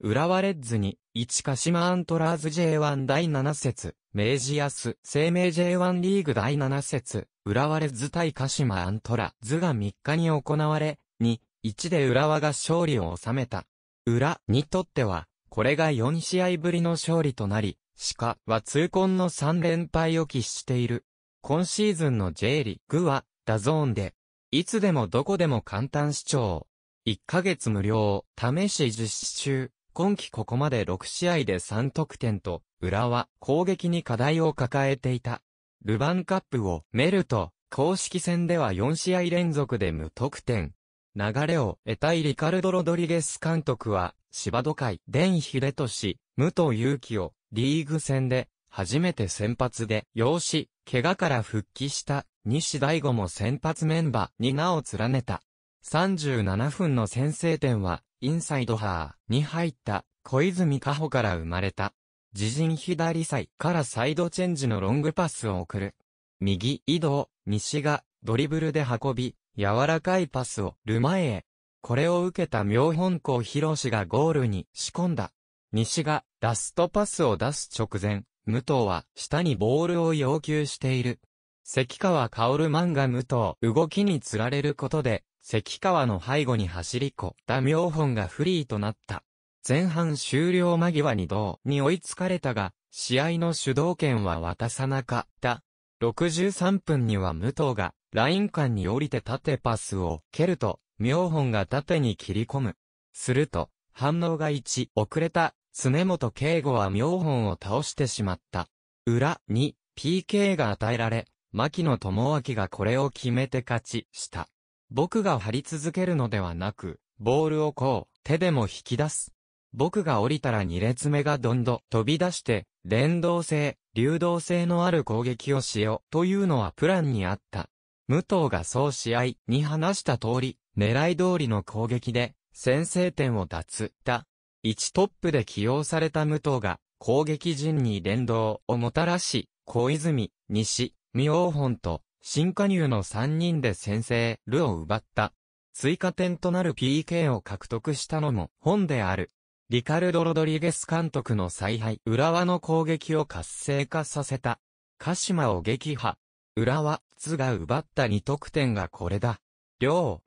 浦和レッズに、1鹿島アントラーズ J1 第7節、明治安、生命 J1 リーグ第7節、浦和レッズ対鹿島アントラーズが3日に行われ、2、1で浦和が勝利を収めた。浦にとっては、これが4試合ぶりの勝利となり、鹿は痛恨の3連敗を喫している。今シーズンの J リーグは、ダゾーンで、いつでもどこでも簡単視聴。1ヶ月無料、試し実施中。今季ここまで6試合で3得点と、浦和、攻撃に課題を抱えていた。ルヴァンカップをメルと、公式戦では4試合連続で無得点。流れを得たいリカルド・ロドリゲス監督は、芝戸会、伝秀俊、武藤勇樹を、リーグ戦で、初めて先発で、養子、怪我から復帰した、西大悟も先発メンバーに名を連ねた。37分の先制点は、インサイドハーに入った小泉加穂から生まれた。自陣左サイからサイドチェンジのロングパスを送る。右移動、西がドリブルで運び、柔らかいパスをルマエへ。これを受けた妙本校広志がゴールに仕込んだ。西がラストパスを出す直前、武藤は下にボールを要求している。関川薫漫画武藤動きにつられることで関川の背後に走りこだ妙本がフリーとなった。前半終了間際に同に追いつかれたが、試合の主導権は渡さなかった。63分には武藤が、ライン間に降りて縦パスを蹴ると、妙本が縦に切り込む。すると、反応が1、遅れた、常本敬吾は妙本を倒してしまった。裏に、PK が与えられ、牧野智明がこれを決めて勝ちした。僕が張り続けるのではなく、ボールをこう、手でも引き出す。僕が降りたら2列目がどんどん飛び出して、連動性、流動性のある攻撃をしようというのはプランにあった。武藤がそう試合に話した通り、狙い通りの攻撃で先制点を脱った。1トップで起用された武藤が攻撃陣に連動をもたらし、小泉、西、明本と新加入の3人で先制、ルを奪った。追加点となる PK を獲得したのも本である。リカルド・ロドリゲス監督の采配、浦和の攻撃を活性化させた。鹿島を撃破。浦和、津が奪った2得点がこれだ。両。